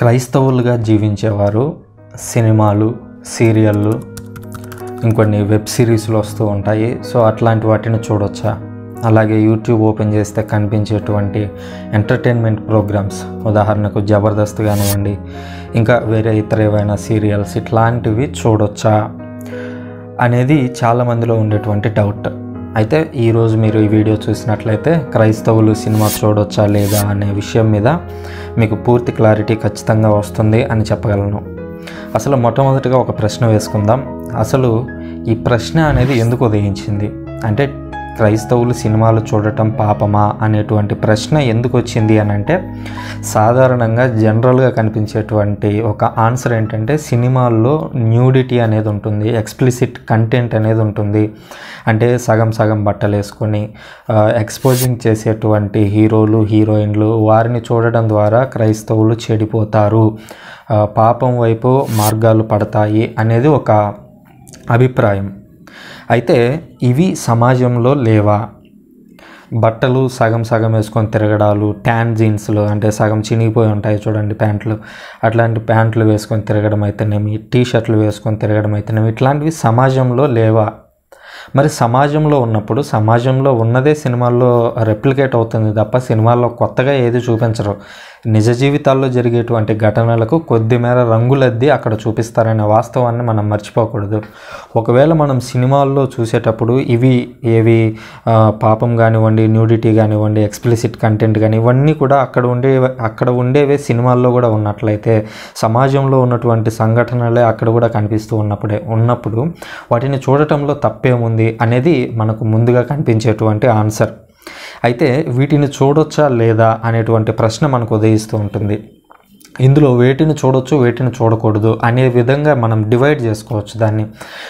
క్రైస్తవులుగా జీవించేవారు సినిమాలు సీరియళ్ళు ఇంకొన్ని వెబ్ సిరీస్లు వస్తూ ఉంటాయి సో అట్లాంటి వాటిని చూడొచ్చా అలాగే యూట్యూబ్ ఓపెన్ చేస్తే కనిపించేటువంటి ఎంటర్టైన్మెంట్ ప్రోగ్రామ్స్ ఉదాహరణకు జబర్దస్త్ కానివ్వండి ఇంకా వేరే ఇతర ఏవైనా సీరియల్స్ ఇట్లాంటివి చూడొచ్చా అనేది చాలామందిలో ఉండేటువంటి డౌట్ అయితే ఈరోజు మీరు ఈ వీడియో చూసినట్లయితే క్రైస్తవులు సినిమా చూడొచ్చా లేదా అనే విషయం మీద మీకు పూర్తి క్లారిటీ ఖచ్చితంగా వస్తుంది అని చెప్పగలను అసలు మొట్టమొదటిగా ఒక ప్రశ్న వేసుకుందాం అసలు ఈ ప్రశ్న అనేది ఎందుకు ఉదయించింది అంటే క్రైస్తవులు సినిమాలు చూడటం పాపమా అనేటువంటి ప్రశ్న ఎందుకు వచ్చింది అని అంటే సాధారణంగా జనరల్గా కనిపించేటువంటి ఒక ఆన్సర్ ఏంటంటే సినిమాల్లో న్యూడిటీ అనేది ఉంటుంది ఎక్స్ప్లిసిట్ కంటెంట్ అనేది ఉంటుంది అంటే సగం సగం బట్టలు వేసుకొని ఎక్స్పోజింగ్ చేసేటువంటి హీరోలు హీరోయిన్లు వారిని చూడడం ద్వారా క్రైస్తవులు చెడిపోతారు పాపం వైపు మార్గాలు పడతాయి అనేది ఒక అభిప్రాయం అయితే ఇవి సమాజంలో లేవా బట్టలు సగం సగం వేసుకొని తిరగడాలు ట్యాన్ జీన్స్లు అంటే సగం చినిగిపోయి ఉంటాయి చూడండి ప్యాంట్లు అట్లాంటి ప్యాంట్లు వేసుకొని తిరగడం అయితేనేమి టీ షర్ట్లు వేసుకొని తిరగడం అయితేనేమి ఇట్లాంటివి సమాజంలో లేవా మరి సమాజంలో ఉన్నప్పుడు సమాజంలో ఉన్నదే సినిమాల్లో రెప్లికేట్ అవుతుంది తప్ప సినిమాల్లో కొత్తగా ఏది చూపించరు నిజ జీవితాల్లో జరిగేటువంటి ఘటనలకు కొద్దిమేర రంగులద్ది అక్కడ చూపిస్తారనే వాస్తవాన్ని మనం మర్చిపోకూడదు ఒకవేళ మనం సినిమాల్లో చూసేటప్పుడు ఇవి ఏవి పాపం కానివ్వండి న్యూడిటీ కానివ్వండి ఎక్స్ప్లిసిట్ కంటెంట్ కానీ ఇవన్నీ కూడా అక్కడ ఉండే అక్కడ ఉండేవే సినిమాల్లో కూడా ఉన్నట్లయితే సమాజంలో ఉన్నటువంటి సంఘటనలే అక్కడ కూడా కనిపిస్తూ ఉన్నప్పుడే ఉన్నప్పుడు వాటిని చూడటంలో తప్పేముంది ఉంటుంది అనేది మనకు ముందుగా కనిపించేటువంటి ఆన్సర్ అయితే వీటిని చూడొచ్చా లేదా అనేటువంటి ప్రశ్న మనకు ఉదయిస్తూ ఉంటుంది ఇందులో వేటిని చూడొచ్చు వేటిని చూడకూడదు అనే విధంగా మనం డివైడ్ చేసుకోవచ్చు దాన్ని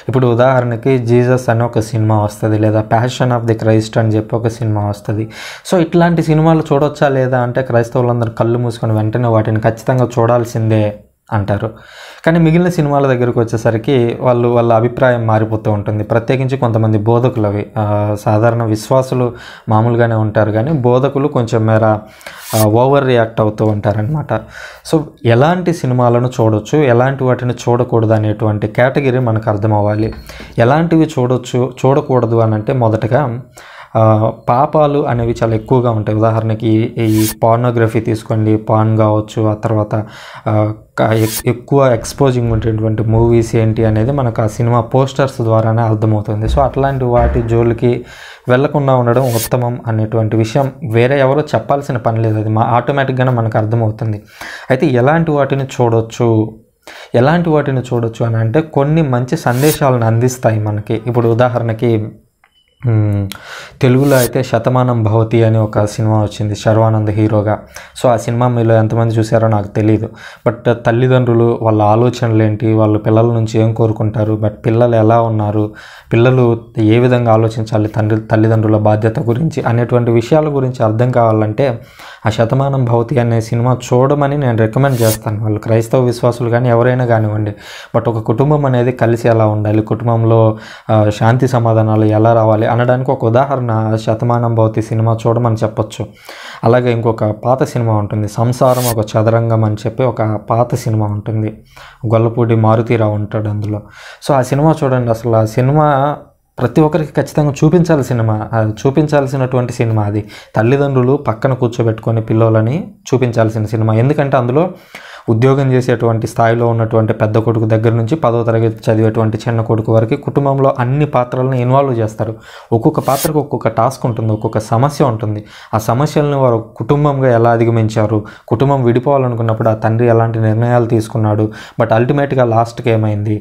ఇప్పుడు ఉదాహరణకి జీసస్ అని ఒక సినిమా వస్తుంది లేదా ప్యాషన్ ఆఫ్ ది క్రైస్ట్ అని చెప్పి ఒక సినిమా వస్తుంది సో ఇట్లాంటి సినిమాలు చూడొచ్చా లేదా అంటే క్రైస్తవులందరూ కళ్ళు మూసుకొని వెంటనే వాటిని ఖచ్చితంగా చూడాల్సిందే అంటారు కానీ మిగిలిన సినిమాల దగ్గరకు వచ్చేసరికి వాళ్ళు వాళ్ళ అభిప్రాయం మారిపోతూ ఉంటుంది ప్రత్యేకించి కొంతమంది బోధకులు అవి సాధారణ విశ్వాసులు మామూలుగానే ఉంటారు కానీ బోధకులు కొంచెం మేర ఓవర్ రియాక్ట్ అవుతూ ఉంటారనమాట సో ఎలాంటి సినిమాలను చూడొచ్చు ఎలాంటి వాటిని చూడకూడదు అనేటువంటి కేటగిరీ మనకు అర్థమవ్వాలి ఎలాంటివి చూడొచ్చు చూడకూడదు అని అంటే మొదటగా పాపాలు అనేవి చాలా ఎక్కువగా ఉంటాయి ఉదాహరణకి ఈ పార్నోగ్రఫీ తీసుకోండి పాన్ కావచ్చు ఆ తర్వాత ఎక్కువ ఎక్స్పోజింగ్ ఉండేటువంటి మూవీస్ ఏంటి అనేది మనకు ఆ సినిమా పోస్టర్స్ ద్వారానే అర్థమవుతుంది సో అట్లాంటి వాటి జోలికి వెళ్లకుండా ఉండడం ఉత్తమం అనేటువంటి విషయం వేరే ఎవరో చెప్పాల్సిన పని లేదు అది మా ఆటోమేటిక్గానే మనకు అర్థమవుతుంది అయితే ఎలాంటి వాటిని చూడొచ్చు ఎలాంటి వాటిని చూడొచ్చు అని అంటే కొన్ని మంచి సందేశాలను అందిస్తాయి మనకి ఇప్పుడు ఉదాహరణకి తెలుగులో అయితే శతమానం భవతి అని ఒక సినిమా వచ్చింది శర్వానంద్ హీరోగా సో ఆ సినిమా మీలో ఎంతమంది చూసారో నాకు తెలియదు బట్ తల్లిదండ్రులు వాళ్ళ ఆలోచనలు ఏంటి వాళ్ళు పిల్లల నుంచి ఏం కోరుకుంటారు బట్ పిల్లలు ఎలా ఉన్నారు పిల్లలు ఏ విధంగా ఆలోచించాలి తండ్రి తల్లిదండ్రుల బాధ్యత గురించి అనేటువంటి విషయాల గురించి అర్థం కావాలంటే ఆ శతమానం భవతి అనే సినిమా చూడమని నేను రికమెండ్ చేస్తాను వాళ్ళు క్రైస్తవ విశ్వాసులు కానీ ఎవరైనా కానివ్వండి బట్ ఒక కుటుంబం అనేది కలిసి ఎలా ఉండాలి కుటుంబంలో శాంతి సమాధానాలు ఎలా రావాలి అనడానికి ఒక ఉదాహరణ శతమానం భవతి సినిమా చూడమని చెప్పొచ్చు అలాగే ఇంకొక పాత సినిమా ఉంటుంది సంసారం ఒక చదరంగం అని చెప్పి ఒక పాత సినిమా ఉంటుంది గొల్లపూడి మారుతీరావు ఉంటాడు అందులో సో ఆ సినిమా చూడండి అసలు ఆ సినిమా ప్రతి ఒక్కరికి ఖచ్చితంగా చూపించాలి సినిమా చూపించాల్సినటువంటి సినిమా అది తల్లిదండ్రులు పక్కన కూర్చోబెట్టుకొని పిల్లలని చూపించాల్సిన సినిమా ఎందుకంటే అందులో ఉద్యోగం చేసేటువంటి స్థాయిలో ఉన్నటువంటి పెద్ద కొడుకు దగ్గర నుంచి పదో తరగతి చదివేటువంటి చిన్న కొడుకు వరకు కుటుంబంలో అన్ని పాత్రలను ఇన్వాల్వ్ చేస్తారు ఒక్కొక్క పాత్రకు ఒక్కొక్క టాస్క్ ఉంటుంది ఒక్కొక్క సమస్య ఉంటుంది ఆ సమస్యలను వారు కుటుంబంగా ఎలా అధిగమించారు కుటుంబం విడిపోవాలనుకున్నప్పుడు ఆ తండ్రి ఎలాంటి నిర్ణయాలు తీసుకున్నాడు బట్ అల్టిమేట్గా లాస్ట్కి ఏమైంది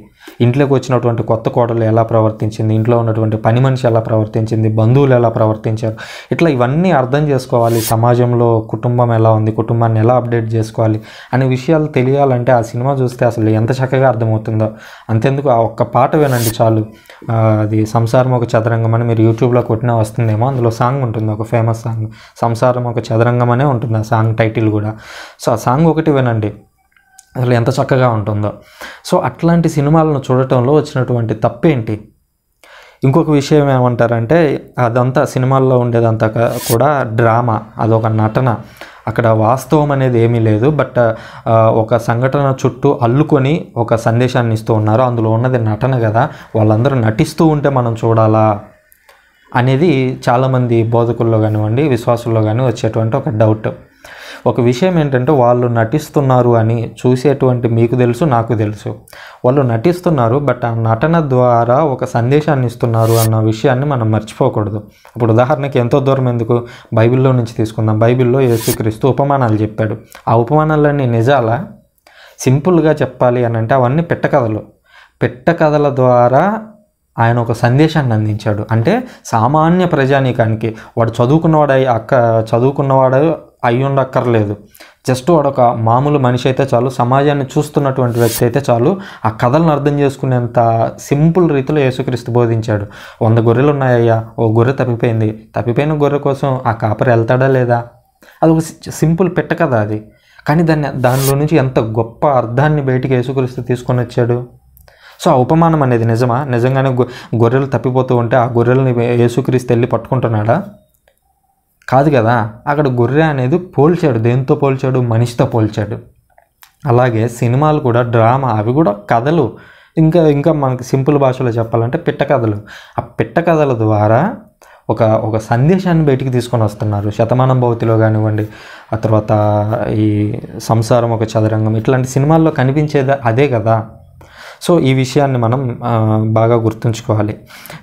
ఇంట్లోకి వచ్చినటువంటి కొత్త కోడలు ఎలా ప్రవర్తించింది ఇంట్లో ఉన్నటువంటి పని మనిషి ఎలా ప్రవర్తించింది బంధువులు ఎలా ప్రవర్తించారు ఇట్లా ఇవన్నీ అర్థం చేసుకోవాలి సమాజంలో కుటుంబం ఎలా ఉంది కుటుంబాన్ని ఎలా అప్డేట్ చేసుకోవాలి అనే విషయాలు తెలియాలంటే ఆ సినిమా చూస్తే అసలు ఎంత చక్కగా అర్థమవుతుందో అంతెందుకు ఆ ఒక్క పాట వినండి చాలు అది సంసారం ఒక చదరంగం అని మీరు యూట్యూబ్లో కొట్టినా వస్తుందేమో అందులో సాంగ్ ఉంటుంది ఒక ఫేమస్ సాంగ్ సంసారం ఒక చదరంగం అనే ఉంటుంది ఆ సాంగ్ టైటిల్ కూడా సో ఆ సాంగ్ ఒకటి వినండి అసలు ఎంత చక్కగా ఉంటుందో సో అట్లాంటి సినిమాలను చూడటంలో వచ్చినటువంటి తప్పేంటి ఇంకొక విషయం ఏమంటారంటే అదంతా సినిమాల్లో ఉండేదంతా కూడా డ్రామా అదొక నటన అక్కడ వాస్తవం అనేది ఏమీ లేదు బట్ ఒక సంఘటన చుట్టూ అల్లుకొని ఒక సందేశాన్ని ఇస్తూ ఉన్నారు అందులో ఉన్నది నటన కదా వాళ్ళందరూ నటిస్తూ ఉంటే మనం చూడాలా అనేది చాలామంది బోధకుల్లో కానివ్వండి విశ్వాసుల్లో కానీ వచ్చేటువంటి ఒక డౌట్ ఒక విషయం ఏంటంటే వాళ్ళు నటిస్తున్నారు అని చూసేటువంటి మీకు తెలుసు నాకు తెలుసు వాళ్ళు నటిస్తున్నారు బట్ ఆ నటన ద్వారా ఒక సందేశాన్ని ఇస్తున్నారు అన్న విషయాన్ని మనం మర్చిపోకూడదు ఇప్పుడు ఉదాహరణకి ఎంతో దూరం ఎందుకు బైబిల్లో నుంచి తీసుకుందాం బైబిల్లో యేసుక్రీస్తు ఉపమానాలు చెప్పాడు ఆ ఉపమానాలన్నీ నిజాలా సింపుల్గా చెప్పాలి అని అంటే అవన్నీ పెట్టకథలు పెట్టకథల ద్వారా ఆయన ఒక సందేశాన్ని అందించాడు అంటే సామాన్య ప్రజానీకానికి వాడు చదువుకున్నవాడై అక్క చదువుకున్నవాడు అయి ఉండక్కర్లేదు జస్ట్ వాడొక మామూలు మనిషి అయితే చాలు సమాజాన్ని చూస్తున్నటువంటి వ్యక్తి అయితే చాలు ఆ కథలను అర్థం చేసుకునేంత సింపుల్ రీతిలో యేసుక్రీస్తు బోధించాడు వంద గొర్రెలు ఉన్నాయ్యా ఓ గొర్రె తప్పిపోయింది తప్పిపోయిన గొర్రె కోసం ఆ కాపరి వెళ్తాడా లేదా అది ఒక సింపుల్ పెట్ట కదా అది కానీ దాన్ని దానిలో నుంచి ఎంత గొప్ప అర్థాన్ని బయటికి యేసుక్రీస్తు తీసుకొని వచ్చాడు సో ఆ ఉపమానం అనేది నిజమా నిజంగానే గొర్రెలు తప్పిపోతూ ఉంటే ఆ గొర్రెల్ని యేసుక్రీస్తు వెళ్ళి పట్టుకుంటున్నాడా కాదు కదా అక్కడ గొర్రె అనేది పోల్చాడు దేంతో పోల్చాడు మనిషితో పోల్చాడు అలాగే సినిమాలు కూడా డ్రామా అవి కూడా కథలు ఇంకా ఇంకా మనకి సింపుల్ భాషలో చెప్పాలంటే పిట్ట కథలు ఆ పిట్ట కథల ద్వారా ఒక ఒక సందేశాన్ని బయటికి తీసుకొని వస్తున్నారు శతమానం భవతిలో కానివ్వండి ఆ తర్వాత ఈ సంసారం ఒక చదరంగం ఇట్లాంటి సినిమాల్లో కనిపించేది అదే కదా సో ఈ విషయాన్ని మనం బాగా గుర్తుంచుకోవాలి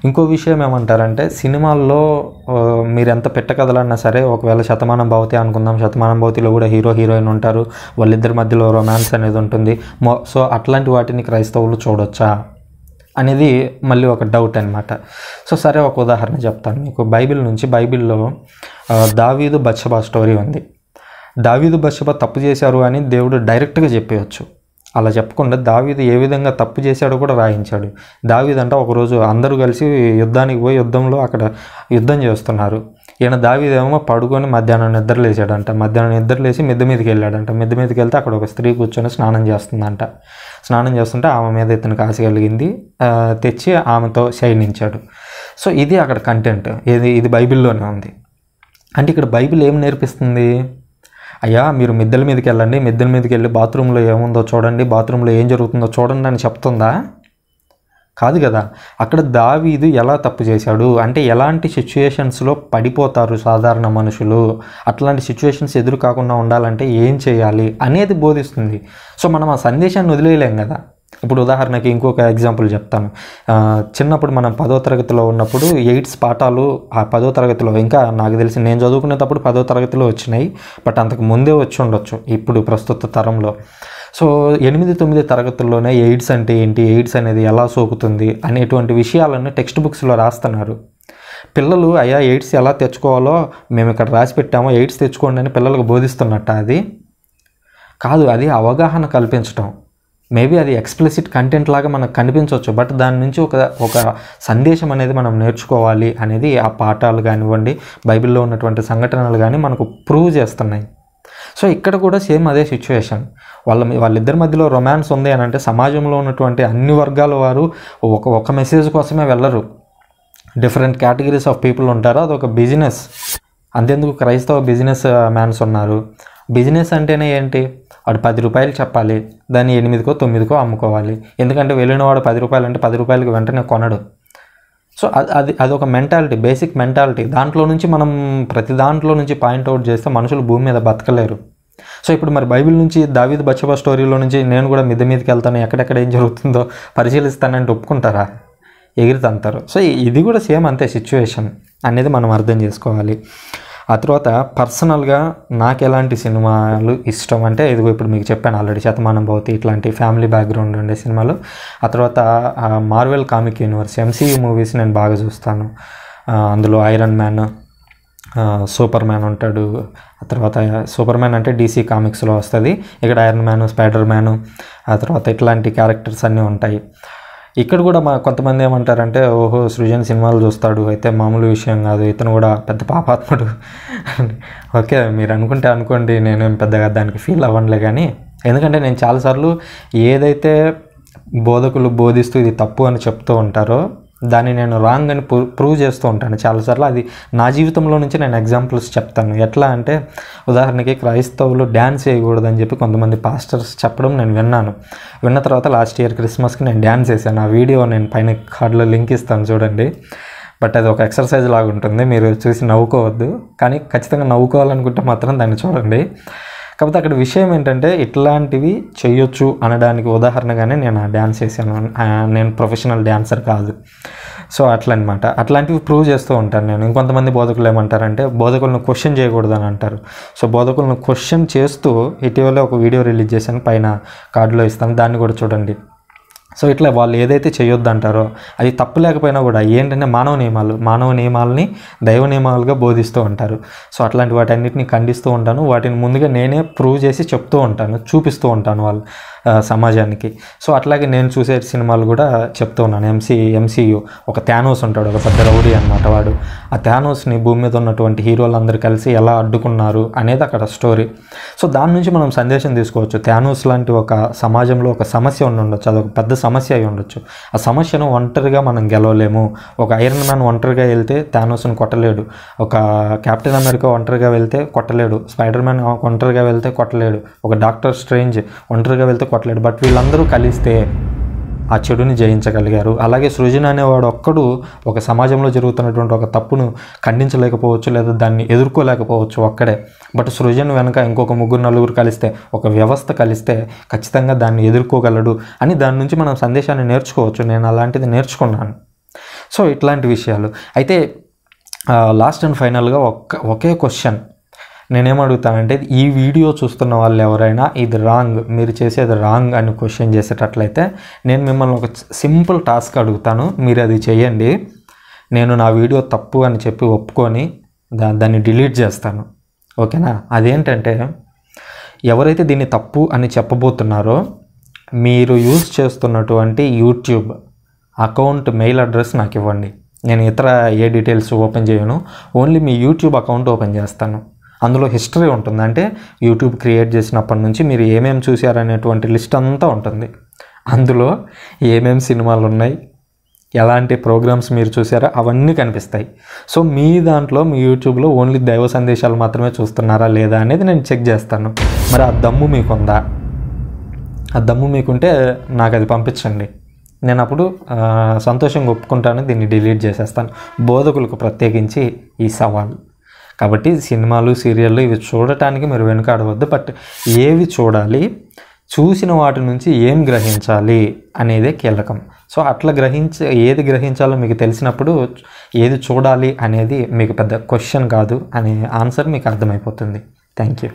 ఇంకో విషయం ఏమంటారంటే సినిమాల్లో మీరు ఎంత పెట్టకదలన్నా సరే ఒకవేళ శతమానం భవతి అనుకుందాం శతమానం భవతిలో కూడా హీరో హీరోయిన్ ఉంటారు వాళ్ళిద్దరి మధ్యలో రొమాన్స్ అనేది ఉంటుంది సో అట్లాంటి వాటిని క్రైస్తవులు చూడొచ్చా అనేది మళ్ళీ ఒక డౌట్ అనమాట సో సరే ఒక ఉదాహరణ చెప్తాను మీకు బైబిల్ నుంచి బైబిల్లో దావీదు బచ్చబా స్టోరీ ఉంది దావీదు బచ్చబా తప్పు చేశారు అని దేవుడు డైరెక్ట్గా చెప్పేయచ్చు అలా చెప్పకుండా దావీదు ఏ విధంగా తప్పు చేశాడో కూడా రాయించాడు దావీదు అంటే ఒకరోజు అందరూ కలిసి యుద్ధానికి పోయి యుద్ధంలో అక్కడ యుద్ధం చేస్తున్నారు ఈయన దావీదేమో పడుకొని మధ్యాహ్నం నిద్రలేసాడంట మధ్యాహ్నం నిద్రలేసి మిద్దె మీదకి వెళ్ళాడంట మిద్దె మీదకి వెళ్తే అక్కడ ఒక స్త్రీ కూర్చొని స్నానం చేస్తుందంట స్నానం చేస్తుంటే ఆమె మీద ఇతను కాసి కలిగింది తెచ్చి ఆమెతో శయనించాడు సో ఇది అక్కడ కంటెంట్ ఇది ఇది బైబిల్లోనే ఉంది అంటే ఇక్కడ బైబిల్ ఏం నేర్పిస్తుంది అయ్యా మీరు మిద్దెల మీదకి వెళ్ళండి మిద్దెల మీదకి వెళ్ళి బాత్రూంలో ఏముందో చూడండి బాత్రూంలో ఏం జరుగుతుందో చూడండి అని చెప్తుందా కాదు కదా అక్కడ దావీదు ఎలా తప్పు చేశాడు అంటే ఎలాంటి సిచ్యుయేషన్స్లో పడిపోతారు సాధారణ మనుషులు అట్లాంటి సిచ్యువేషన్స్ ఎదురు కాకుండా ఉండాలంటే ఏం చేయాలి అనేది బోధిస్తుంది సో మనం ఆ సందేశాన్ని వదిలేయలేం కదా ఇప్పుడు ఉదాహరణకి ఇంకొక ఎగ్జాంపుల్ చెప్తాను చిన్నప్పుడు మనం పదో తరగతిలో ఉన్నప్పుడు ఎయిట్స్ పాఠాలు ఆ పదో తరగతిలో ఇంకా నాకు తెలిసి నేను చదువుకునేటప్పుడు పదో తరగతిలో వచ్చినాయి బట్ అంతకు ముందే వచ్చి ఉండొచ్చు ఇప్పుడు ప్రస్తుత తరంలో సో ఎనిమిది తొమ్మిది తరగతుల్లోనే ఎయిడ్స్ అంటే ఏంటి ఎయిడ్స్ అనేది ఎలా సోకుతుంది అనేటువంటి విషయాలను టెక్స్ట్ బుక్స్లో రాస్తున్నారు పిల్లలు అయ్యా ఎయిడ్స్ ఎలా తెచ్చుకోవాలో మేము ఇక్కడ రాసి పెట్టాము ఎయిడ్స్ తెచ్చుకోండి అని పిల్లలకు బోధిస్తున్నట్ట అది కాదు అది అవగాహన కల్పించటం మేబీ అది ఎక్స్ప్లిసిట్ కంటెంట్ లాగా మనకు కనిపించవచ్చు బట్ దాని నుంచి ఒక ఒక సందేశం అనేది మనం నేర్చుకోవాలి అనేది ఆ పాఠాలు కానివ్వండి బైబిల్లో ఉన్నటువంటి సంఘటనలు కానీ మనకు ప్రూవ్ చేస్తున్నాయి సో ఇక్కడ కూడా సేమ్ అదే సిచ్యువేషన్ వాళ్ళ వాళ్ళిద్దరి మధ్యలో రొమాన్స్ ఉంది అని అంటే సమాజంలో ఉన్నటువంటి అన్ని వర్గాల వారు ఒక ఒక మెసేజ్ కోసమే వెళ్ళరు డిఫరెంట్ కేటగిరీస్ ఆఫ్ పీపుల్ ఉంటారు అదొక బిజినెస్ అంతేందుకు క్రైస్తవ బిజినెస్ మ్యాన్స్ ఉన్నారు బిజినెస్ అంటేనే ఏంటి వాడు పది రూపాయలు చెప్పాలి దాన్ని ఎనిమిదికో తొమ్మిదికో అమ్ముకోవాలి ఎందుకంటే వెళ్ళినవాడు పది రూపాయలు అంటే పది రూపాయలకి వెంటనే కొనడు సో అది అది అదొక మెంటాలిటీ బేసిక్ మెంటాలిటీ దాంట్లో నుంచి మనం ప్రతి దాంట్లో నుంచి పాయింట్అవుట్ చేస్తే మనుషులు భూమి మీద బతకలేరు సో ఇప్పుడు మరి బైబిల్ నుంచి దావీద్ బచ్చబా స్టోరీలో నుంచి నేను కూడా మిద్ద మీదకి వెళ్తాను ఎక్కడెక్కడ ఏం జరుగుతుందో పరిశీలిస్తానంటే ఒప్పుకుంటారా ఎగిరితంతారు సో ఇది కూడా సేమ్ అంతే సిచ్యువేషన్ అనేది మనం అర్థం చేసుకోవాలి ఆ తర్వాత పర్సనల్గా నాకు ఎలాంటి సినిమాలు ఇష్టం అంటే ఇదిగో ఇప్పుడు మీకు చెప్పాను ఆల్రెడీ శతమానం భవతి ఇట్లాంటి ఫ్యామిలీ బ్యాక్గ్రౌండ్ ఉండే సినిమాలు ఆ తర్వాత Marvel comic universe MCU movies నేను బాగా చూస్తాను అందులో ఐరన్ మ్యాన్ సూపర్ మ్యాన్ ఉంటాడు ఆ తర్వాత సూపర్ మ్యాన్ అంటే డీసీ కామిక్స్లో వస్తుంది ఇక్కడ ఐరన్ మ్యాన్ స్పైడర్ మ్యాన్ ఆ తర్వాత ఇట్లాంటి క్యారెక్టర్స్ అన్నీ ఉంటాయి ఇక్కడ కూడా మా కొంతమంది ఏమంటారంటే ఓహో సృజన్ సినిమాలు చూస్తాడు అయితే మామూలు విషయం కాదు ఇతను కూడా పెద్ద పాపాత్ముడు ఓకే మీరు అనుకుంటే అనుకోండి నేనేం పెద్దగా దానికి ఫీల్ అవ్వనులే కానీ ఎందుకంటే నేను చాలాసార్లు ఏదైతే బోధకులు బోధిస్తూ ఇది తప్పు అని చెప్తూ ఉంటారో దాన్ని నేను రాంగ్ అని ప్రూవ్ చేస్తూ ఉంటాను చాలాసార్లు అది నా జీవితంలో నుంచి నేను ఎగ్జాంపుల్స్ చెప్తాను ఎట్లా అంటే ఉదాహరణకి క్రైస్తవులు డ్యాన్స్ చేయకూడదని చెప్పి కొంతమంది పాస్టర్స్ చెప్పడం నేను విన్నాను విన్న తర్వాత లాస్ట్ ఇయర్ క్రిస్మస్కి నేను డ్యాన్స్ చేశాను ఆ వీడియో నేను పైన కార్డులో లింక్ ఇస్తాను చూడండి బట్ అది ఒక ఎక్సర్సైజ్ లాగా ఉంటుంది మీరు చూసి నవ్వుకోవద్దు కానీ ఖచ్చితంగా నవ్వుకోవాలనుకుంటే మాత్రం దాన్ని చూడండి కాకపోతే అక్కడ విషయం ఏంటంటే ఇట్లాంటివి చేయొచ్చు అనడానికి ఉదాహరణగానే నేను ఆ డ్యాన్స్ చేశాను నేను ప్రొఫెషనల్ డ్యాన్సర్ కాదు సో అట్లా అనమాట అట్లాంటివి ప్రూవ్ చేస్తూ ఉంటాను నేను ఇంకొంతమంది బోధకులు ఏమంటారంటే బోధకులను క్వశ్చన్ చేయకూడదు అని అంటారు సో బోధకులను క్వశ్చన్ చేస్తూ ఇటీవల ఒక వీడియో రిలీజ్ చేశాను పైన కార్డులో ఇస్తాను దాన్ని కూడా చూడండి సో ఇట్లా వాళ్ళు ఏదైతే చేయొద్దంటారో అది తప్పు లేకపోయినా కూడా ఏంటంటే మానవ నియమాలు మానవ నియమాలని దైవ నియమాలుగా బోధిస్తూ ఉంటారు సో అట్లాంటి వాటన్నిటిని ఖండిస్తూ ఉంటాను వాటిని ముందుగా నేనే ప్రూవ్ చేసి చెప్తూ ఉంటాను చూపిస్తూ ఉంటాను వాళ్ళు సమాజానికి సో అట్లాగే నేను చూసే సినిమాలు కూడా చెప్తూ ఉన్నాను ఎంసీ ఎంసీయూ ఒక థానోస్ ఉంటాడు ఒక పెద్ద రౌడీ అనమాట వాడు ఆ థానోస్ని భూమి మీద ఉన్నటువంటి హీరోలందరూ కలిసి ఎలా అడ్డుకున్నారు అనేది అక్కడ స్టోరీ సో దాని నుంచి మనం సందేశం తీసుకోవచ్చు థానోస్ లాంటి ఒక సమాజంలో ఒక సమస్య ఉండి ఉండొచ్చు అదొక పెద్ద సమస్య అయి ఉండొచ్చు ఆ సమస్యను ఒంటరిగా మనం గెలవలేము ఒక ఐరన్ మ్యాన్ ఒంటరిగా వెళ్తే థానోస్ని కొట్టలేడు ఒక కెప్టెన్ అమెరికా ఒంటరిగా వెళ్తే కొట్టలేడు స్పైడర్ మ్యాన్ ఒంటరిగా వెళ్తే కొట్టలేడు ఒక డాక్టర్ స్ట్రేంజ్ ఒంటరిగా వెళ్తే చేసుకోవట్లేదు బట్ వీళ్ళందరూ కలిస్తే ఆ చెడుని జయించగలిగారు అలాగే సృజన అనేవాడు ఒక్కడు ఒక సమాజంలో జరుగుతున్నటువంటి ఒక తప్పును ఖండించలేకపోవచ్చు లేదా దాన్ని ఎదుర్కోలేకపోవచ్చు ఒక్కడే బట్ సృజన్ వెనక ఇంకొక ముగ్గురు నలుగురు కలిస్తే ఒక వ్యవస్థ కలిస్తే ఖచ్చితంగా దాన్ని ఎదుర్కోగలడు అని దాని నుంచి మనం సందేశాన్ని నేర్చుకోవచ్చు నేను అలాంటిది నేర్చుకున్నాను సో ఇట్లాంటి విషయాలు అయితే లాస్ట్ అండ్ ఫైనల్గా ఒక్క ఒకే క్వశ్చన్ నేనేమడుగుతా అంటే ఈ వీడియో చూస్తున్న వాళ్ళు ఎవరైనా ఇది రాంగ్ మీరు చేసేది రాంగ్ అని క్వశ్చన్ చేసేటట్లయితే నేను మిమ్మల్ని ఒక సింపుల్ టాస్క్ అడుగుతాను మీరు అది చేయండి నేను నా వీడియో తప్పు అని చెప్పి ఒప్పుకొని దా దాన్ని డిలీట్ చేస్తాను ఓకేనా అదేంటంటే ఎవరైతే దీన్ని తప్పు అని చెప్పబోతున్నారో మీరు యూజ్ చేస్తున్నటువంటి యూట్యూబ్ అకౌంట్ మెయిల్ అడ్రస్ నాకు ఇవ్వండి నేను ఇతర ఏ డీటెయిల్స్ ఓపెన్ చేయను ఓన్లీ మీ యూట్యూబ్ అకౌంట్ ఓపెన్ చేస్తాను అందులో హిస్టరీ ఉంటుంది అంటే యూట్యూబ్ క్రియేట్ చేసినప్పటి నుంచి మీరు ఏమేమి చూశారనేటువంటి లిస్ట్ అంతా ఉంటుంది అందులో ఏమేమి సినిమాలు ఉన్నాయి ఎలాంటి ప్రోగ్రామ్స్ మీరు చూసారో అవన్నీ కనిపిస్తాయి సో మీ దాంట్లో మీ యూట్యూబ్లో ఓన్లీ దైవ సందేశాలు మాత్రమే చూస్తున్నారా లేదా అనేది నేను చెక్ చేస్తాను మరి ఆ దమ్ము మీకుందా ఆ దమ్ము మీకుంటే నాకు అది పంపించండి నేను అప్పుడు సంతోషంగా ఒప్పుకుంటాను దీన్ని డిలీట్ చేసేస్తాను బోధకులకు ప్రత్యేకించి ఈ సవాలు కాబట్టి సినిమాలు సీరియళ్ళు ఇవి చూడటానికి మీరు వెనుకాడవద్దు బట్ ఏవి చూడాలి చూసిన వాటి నుంచి ఏం గ్రహించాలి అనేదే కీలకం సో అట్లా గ్రహించ ఏది గ్రహించాలో మీకు తెలిసినప్పుడు ఏది చూడాలి అనేది మీకు పెద్ద క్వశ్చన్ కాదు అనే ఆన్సర్ మీకు అర్థమైపోతుంది థ్యాంక్ యూ